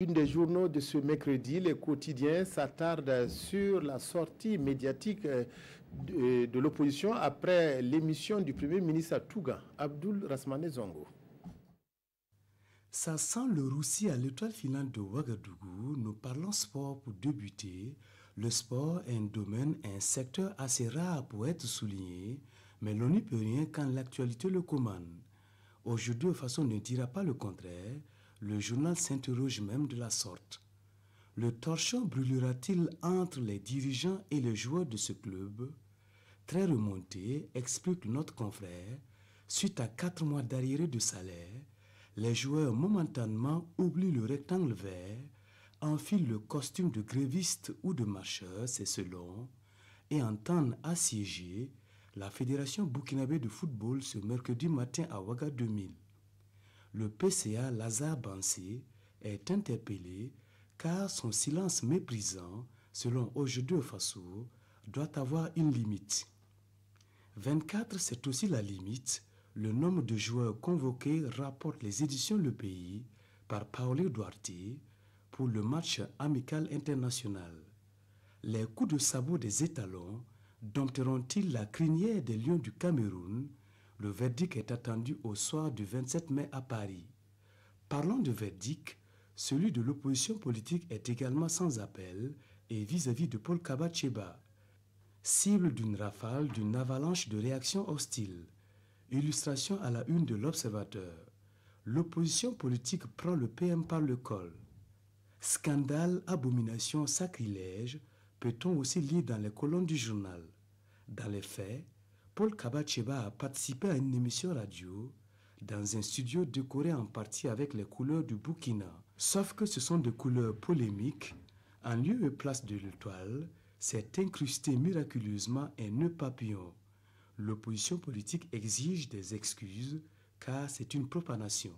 Une des journaux de ce mercredi, Le Quotidien, s'attarde sur la sortie médiatique euh, euh, de, l'opposition après l'émission du Premier ministre à Touga, Abdul Rasmane Zongo. Ça sent le roussi à l'étoile filante de Ouagadougou. Nous parlons sport pour débuter. Le sport est un domaine, un secteur assez rare pour être souligné, mais l'on n'y peut rien quand l'actualité le commande. Aujourd'hui, façon ne dira pas le contraire. Le journal s'interroge même de la sorte. Le torchon brûlera-t-il entre les dirigeants et les joueurs de ce club Très remonté, explique notre confrère, suite à quatre mois d'arriéré de salaire, les joueurs momentanément oublient le rectangle vert, enfilent le costume de gréviste ou de marcheur, c'est selon, et entendent assiéger la Fédération burkinabé de football ce mercredi matin à 2000 le PCA Lazare Bansé est interpellé car son silence méprisant, selon Aujourd'hui Faso, doit avoir une limite. 24, c'est aussi la limite. Le nombre de joueurs convoqués rapporte les éditions Le Pays par Paolo Duarte pour le match amical international. Les coups de sabot des étalons dompteront-ils la crinière des lions du Cameroun le verdict est attendu au soir du 27 mai à Paris. Parlons de verdict, celui de l'opposition politique est également sans appel et vis-à-vis de Paul Kabacheba, cible d'une rafale, d'une avalanche de réactions hostiles. Illustration à la une de l'Observateur. L'opposition politique prend le PM par le col. Scandale, abomination, sacrilège, peut-on aussi lire dans les colonnes du journal. Dans les faits, Paul Kabacheba a participé à une émission radio dans un studio décoré en partie avec les couleurs du Burkina. Sauf que ce sont des couleurs polémiques. En lieu et place de l'étoile, s'est incrusté miraculeusement un nœud papillon. L'opposition politique exige des excuses car c'est une propanation.